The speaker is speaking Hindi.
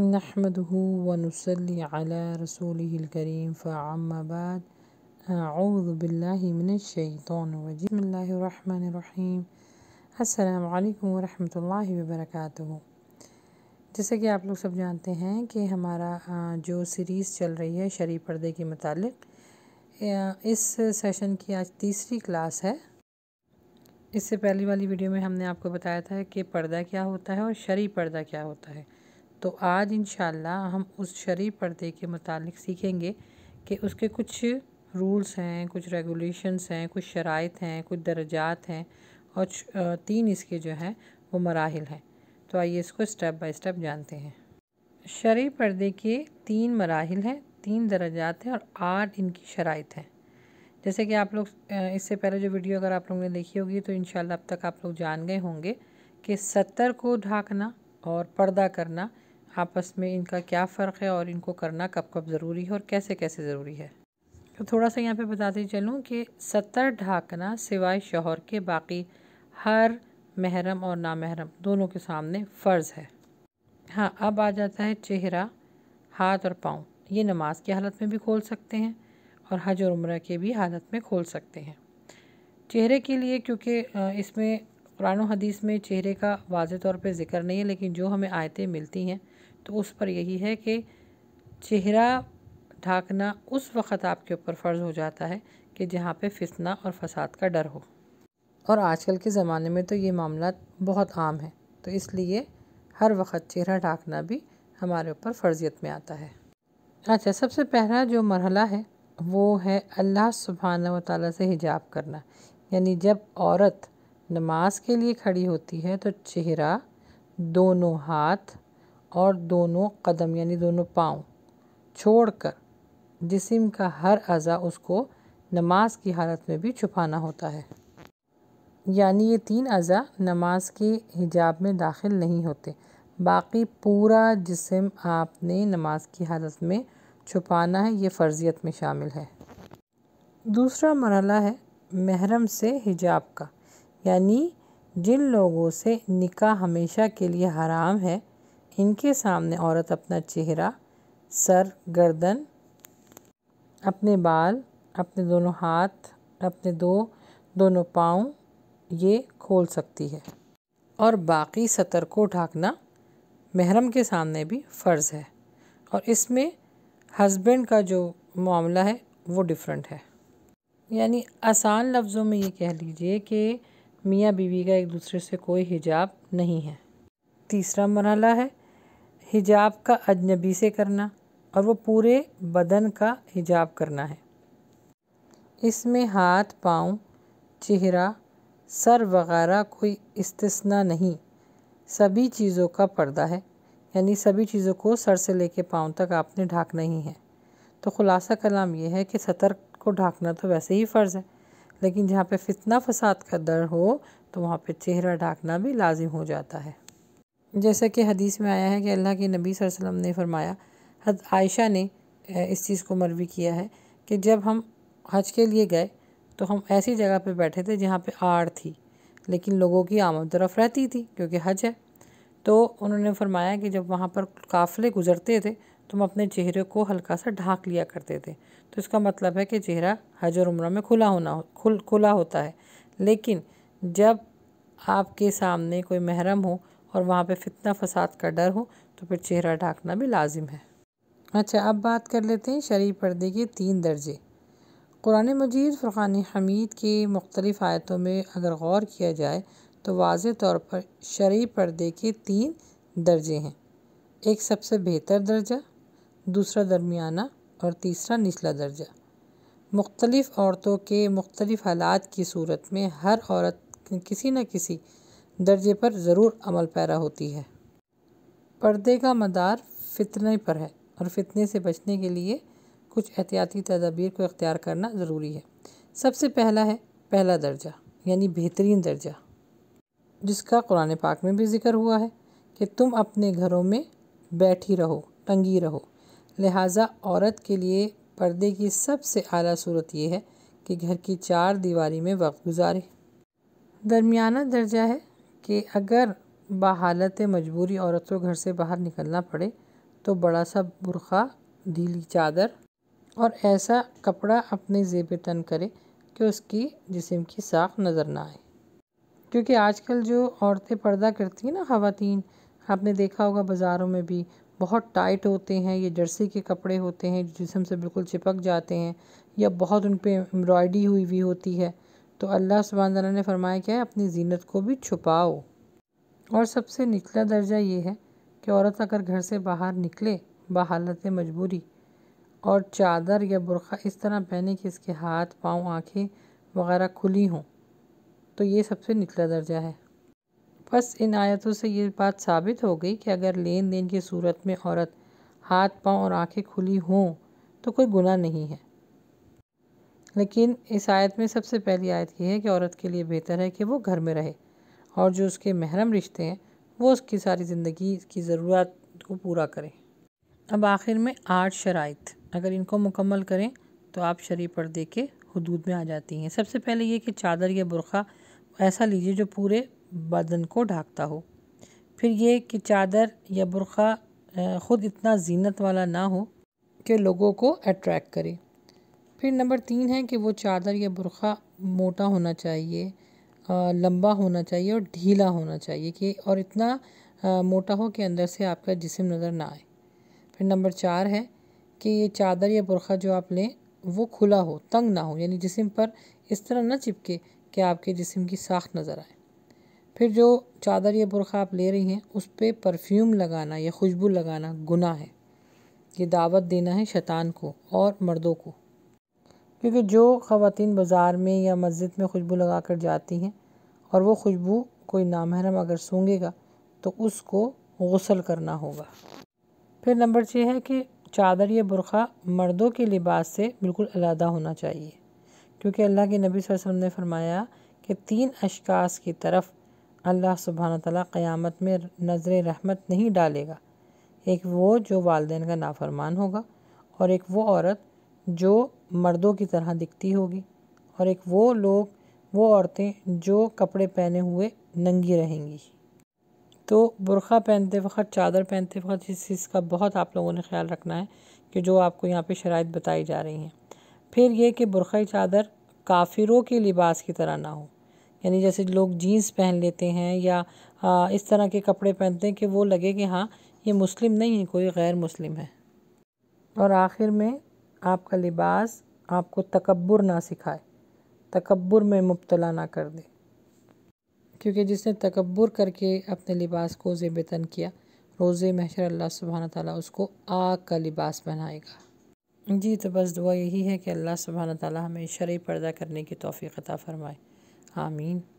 नहमदहू वनसली अला रसूलकरीम फ़ाबाद अज़बिल्लिमिनशैतरजीम अल्लाम वरहमल वबरक जैसा कि आप लोग सब जानते हैं कि हमारा जो सीरीज़ चल रही है शरी पर्दे के मतलब इस सेशन की आज तीसरी क्लास है इससे पहली वाली वीडियो में हमने आपको बताया था कि पर्दा क्या होता है और शरी पर्दा क्या होता है तो आज इन हम उस शरी पर्दे के मतलब सीखेंगे कि उसके कुछ रूल्स हैं कुछ रेगुलेशंस हैं कुछ शराइ हैं कुछ दर्जात हैं और तीन इसके जो हैं वो मराहल हैं तो आइए इसको स्टेप बाय स्टेप जानते हैं शरी पर्दे के तीन मराहल हैं तीन दर्जात हैं और आठ इनकी शराइ हैं जैसे कि आप लोग इससे पहले जो वीडियो अगर आप लोगों ने देखी होगी तो इन अब तक आप लोग जान गए होंगे कि सत्तर को ढाकना और पर्दा करना आपस में इनका क्या फ़र्क है और इनको करना कब कब ज़रूरी है और कैसे कैसे ज़रूरी है तो थोड़ा सा यहाँ पे बताते चलूँ कि सत्तर ढाकना सिवाय शोहर के बाकी हर महरम और नामहरम दोनों के सामने फ़र्ज़ है हाँ अब आ जाता है चेहरा हाथ और पाँव ये नमाज की हालत में भी खोल सकते हैं और हज और उम्र के भी हालत में खोल सकते हैं चेहरे के लिए क्योंकि इसमें कुरान हदीस में चेहरे का वाज तौर पर ज़िक्र नहीं है लेकिन जो हमें आयतें मिलती हैं तो उस पर यही है कि चेहरा ढाकना उस वक़्त आपके ऊपर फ़र्ज़ हो जाता है कि जहाँ पे फितना और फसाद का डर हो और आजकल के ज़माने में तो ये मामला बहुत आम है तो इसलिए हर वक्त चेहरा ढाकना भी हमारे ऊपर फ़र्जियत में आता है अच्छा सबसे पहला जो मरहला है वो है अल्लाह सुबहाना व ताली से हिजाब करना यानी जब औरत नमाज के लिए खड़ी होती है तो चेहरा दोनों हाथ और दोनों कदम यानी दोनों पाँव छोड़कर जिसम का हर अज़ा उसको नमाज की हालत में भी छुपाना होता है यानी ये तीन अज़ा नमाज के हिजाब में दाखिल नहीं होते बाकी पूरा जिसम आपने नमाज की हालत में छुपाना है ये फ़र्जियत में शामिल है दूसरा मरला है महरम से हिजाब का यानी जिन लोगों से निकाह हमेशा के लिए हराम है इनके सामने औरत अपना चेहरा सर गर्दन अपने बाल अपने दोनों हाथ अपने दो दोनों पाँव ये खोल सकती है और बाकी सतर को ढाकना महरम के सामने भी फ़र्ज़ है और इसमें हस्बैंड का जो मामला है वो डिफरेंट है यानी आसान लफ्ज़ों में ये कह लीजिए कि मियाँ बीवी का एक दूसरे से कोई हिजाब नहीं है तीसरा मरहला है हिजाब का अजनबी से करना और वो पूरे बदन का हिजाब करना है इसमें हाथ पाँव चेहरा सर वगैरह कोई इस्तना नहीं सभी चीज़ों का पर्दा है यानी सभी चीज़ों को सर से लेके पाँव तक आपने ढाकना ही है तो ख़ुलासा कलाम यह है कि सतर को ढाकना तो वैसे ही फ़र्ज़ है लेकिन जहाँ पे फितना फसाद का डर हो तो वहाँ पे चेहरा ढाकना भी लाजिम हो जाता है जैसा कि हदीस में आया है कि अल्लाह के नबी वसल्लम ने फरमाया हद आयशा ने इस चीज़ को मरवी किया है कि जब हम हज के लिए गए तो हम ऐसी जगह पर बैठे थे जहाँ पर आड़ थी लेकिन लोगों की आमद तरफ रहती थी क्योंकि हज है तो उन्होंने फरमाया कि जब वहाँ पर काफ़िले गुजरते थे तो हम अपने चेहरे को हल्का सा ढाँक लिया करते थे तो इसका मतलब है कि चेहरा हज और उम्र में खुला होना खुल खुला होता है लेकिन जब आपके सामने कोई महरम हो और वहाँ पे फितना फसाद का डर हो तो फिर चेहरा ढाकना भी लाजिम है अच्छा अब बात कर लेते हैं शरी पर्दे के तीन दर्जे कुरान मजीद फ़ुरान हमीद के मुख्तलिफ़ आयतों में अगर गौर किया जाए तो वाज तौर पर शरी पर्दे के तीन दर्जे हैं एक सबसे बेहतर दर्जा दूसरा दरमियाना और तीसरा निचला दर्जा मुख्तलिफ़ औरतों के मुख्तलिफ़ हालात की सूरत में हर औरत किसी न किसी दर्जे पर ज़रूर अमल पैरा होती है पर्दे का मदार फितने पर है और फितने से बचने के लिए कुछ एहतियाती तदाबीर को इख्तियार करना ज़रूरी है सबसे पहला है पहला दर्जा यानी बेहतरीन दर्जा जिसका कुरान पाक में भी जिक्र हुआ है कि तुम अपने घरों में बैठी रहो टंगी रहो लिहाजा औरत के लिए पर्दे की सबसे आला सूरत यह है कि घर की चार दीवारी में वक्त गुजारे दरमियाना दर्जा है कि अगर बहालत मजबूरी औरत को घर से बाहर निकलना पड़े तो बड़ा सा बुरखा ढीली चादर और ऐसा कपड़ा अपने जेब तन करे कि उसकी जिसम की साख नज़र ना आए क्योंकि आजकल जो औरतें पर्दा करती हैं ना खातन आपने देखा होगा बाज़ारों में भी बहुत टाइट होते हैं ये जर्सी के कपड़े होते हैं जिसम से बिल्कुल चिपक जाते हैं या बहुत उन पर एम्ब्रॉयडरी हुई हुई होती है तो अल्लाह सुबहाना ने फरमाया क्या है अपनी जीनत को भी छुपाओ और सबसे निचला दर्जा ये है कि औरत अगर घर से बाहर निकले बहालत मजबूरी और चादर या बुरखा इस तरह पहने कि इसके हाथ पाँव आँखें वगैरह खुली हों तो ये सबसे निचला दर्जा है बस इन आयतों से ये बात साबित हो गई कि अगर लेन देन की सूरत में औरत हाथ पाँव और आँखें खुली हों तो कोई गुनाह नहीं है लेकिन इस आयत में सबसे पहली आयत ये है कि औरत के लिए बेहतर है कि वो घर में रहे और जो उसके महरम रिश्ते हैं वो उसकी सारी ज़िंदगी की ज़रूरत को पूरा करें अब आखिर में आठ शराइत अगर इनको मुकम्मल करें तो आप शरी पर्दे के हदूद में आ जाती हैं सबसे पहले ये कि चादर या बुरखा ऐसा लीजिए जो पूरे बदन को ढाकता हो फिर ये कि चादर या बुरखा ख़ुद इतना जीनत वाला ना हो कि लोगों को अट्रैक्ट करे फिर नंबर तीन है कि वो चादर या बुरखा मोटा होना चाहिए लंबा होना चाहिए और ढीला होना चाहिए कि और इतना मोटा हो कि अंदर से आपका जिसम नज़र ना आए फिर नंबर चार है कि ये चादर या बुरखा जो आप लें वो खुला हो तंग ना हो यानी जिसम पर इस तरह ना चिपके कि आपके जिसम की साख नज़र आए फिर जो चादर या बुरखा आप ले रही हैं उस पर परफ्यूम लगाना या खुशबू लगाना गुना है ये दावत देना है शैतान को और मर्दों को क्योंकि जो ख़वान बाज़ार में या मस्जिद में खुशबू लगा कर जाती हैं और वो खुशबू कोई नामहरम अगर सूंघेगा तो उसको गसल करना होगा फिर नंबर छः है कि चादर या बुरख़ा मर्दों के लिबास से बिल्कुल अलहदा होना चाहिए क्योंकि अल्लाह के नबी वसम ने फरमाया कि तीन अशकास की तरफ अल्लाह सुबहान तला क़्यामत में नज़र रहमत नहीं डालेगा एक वो जो वालदेन का नाफरमान होगा और एक वो औरत जो मर्दों की तरह दिखती होगी और एक वो लोग वो औरतें जो कपड़े पहने हुए नंगी रहेंगी तो बुरखा पहनते वक्त चादर पहनते वक्त इस चीज़ का बहुत आप लोगों ने ख्याल रखना है कि जो आपको यहाँ पे शराइ बताई जा रही हैं फिर ये कि बुरखा चादर काफिरों के लिबास की तरह ना हो यानी जैसे लोग जीन्स पहन लेते हैं या इस तरह के कपड़े पहनते हैं कि वो लगे कि हाँ ये मुस्लिम नहीं है कोई गैर मुस्लिम है और आखिर में आपका लिबास आपको तकबर ना सिखाए तकबर में मुबतला ना कर दे क्योंकि जिसने तकबर करके अपने लिबास को ज़ेबतन किया रोज़े महशर अल्लाह सुबहाना ताली उसको आग का लिबास बनाएगा जी तो बस दुआ यही है कि अल्लाह सुबहाना ताली हमें शर्य पर्दा करने की तोफ़ी अता फ़रमाए आमीन